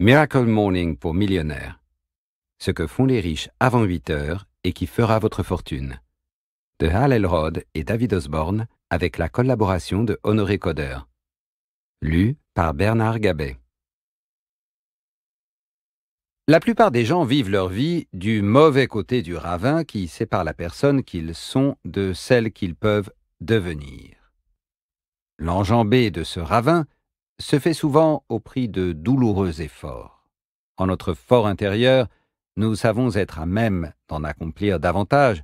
Miracle Morning pour millionnaires. Ce que font les riches avant 8 heures et qui fera votre fortune. De Hal Elrod et David Osborne avec la collaboration de Honoré Coder. Lu par Bernard Gabet. La plupart des gens vivent leur vie du mauvais côté du ravin qui sépare la personne qu'ils sont de celle qu'ils peuvent devenir. L'enjambée de ce ravin se fait souvent au prix de douloureux efforts. En notre fort intérieur, nous savons être à même d'en accomplir davantage,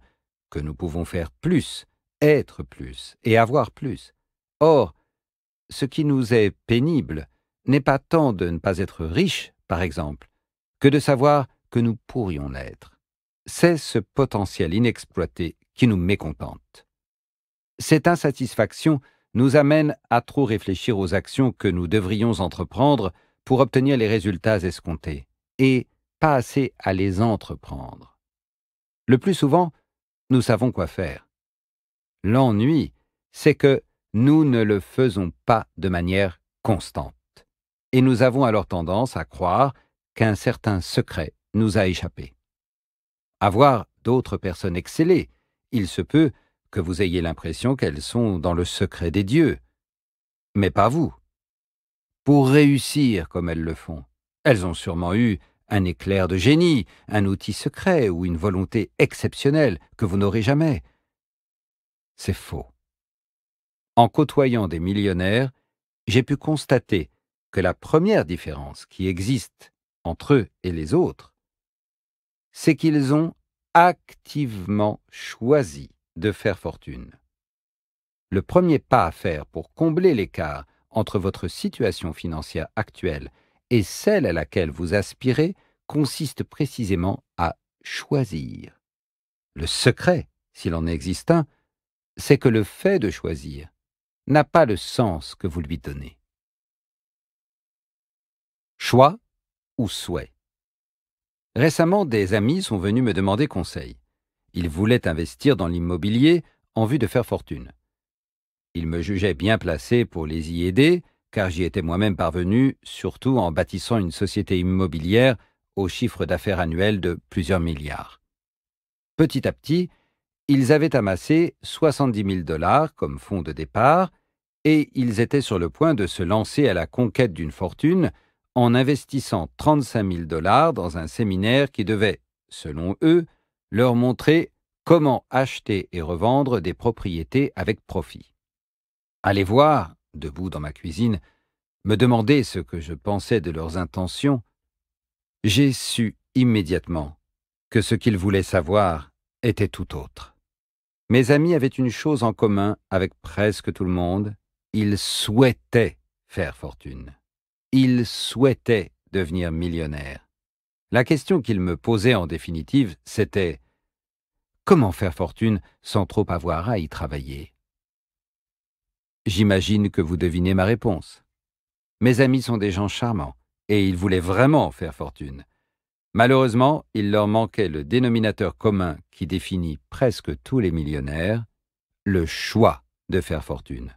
que nous pouvons faire plus, être plus et avoir plus. Or, ce qui nous est pénible n'est pas tant de ne pas être riche, par exemple, que de savoir que nous pourrions l'être. C'est ce potentiel inexploité qui nous mécontente. Cette insatisfaction nous amène à trop réfléchir aux actions que nous devrions entreprendre pour obtenir les résultats escomptés, et pas assez à les entreprendre. Le plus souvent, nous savons quoi faire. L'ennui, c'est que nous ne le faisons pas de manière constante, et nous avons alors tendance à croire qu'un certain secret nous a échappé. Avoir d'autres personnes excellées, il se peut que vous ayez l'impression qu'elles sont dans le secret des dieux. Mais pas vous. Pour réussir comme elles le font, elles ont sûrement eu un éclair de génie, un outil secret ou une volonté exceptionnelle que vous n'aurez jamais. C'est faux. En côtoyant des millionnaires, j'ai pu constater que la première différence qui existe entre eux et les autres, c'est qu'ils ont activement choisi de faire fortune. Le premier pas à faire pour combler l'écart entre votre situation financière actuelle et celle à laquelle vous aspirez consiste précisément à choisir. Le secret, s'il en existe un, c'est que le fait de choisir n'a pas le sens que vous lui donnez. Choix ou souhait Récemment, des amis sont venus me demander conseil. Ils voulaient investir dans l'immobilier en vue de faire fortune. Il me jugeaient bien placé pour les y aider, car j'y étais moi-même parvenu, surtout en bâtissant une société immobilière au chiffre d'affaires annuel de plusieurs milliards. Petit à petit, ils avaient amassé 70 000 dollars comme fonds de départ, et ils étaient sur le point de se lancer à la conquête d'une fortune en investissant 35 000 dollars dans un séminaire qui devait, selon eux, leur montrer comment acheter et revendre des propriétés avec profit. Aller voir, debout dans ma cuisine, me demander ce que je pensais de leurs intentions, j'ai su immédiatement que ce qu'ils voulaient savoir était tout autre. Mes amis avaient une chose en commun avec presque tout le monde, ils souhaitaient faire fortune. Ils souhaitaient devenir millionnaires. La question qu'ils me posaient en définitive, c'était Comment faire fortune sans trop avoir à y travailler J'imagine que vous devinez ma réponse. Mes amis sont des gens charmants, et ils voulaient vraiment faire fortune. Malheureusement, il leur manquait le dénominateur commun qui définit presque tous les millionnaires, le choix de faire fortune.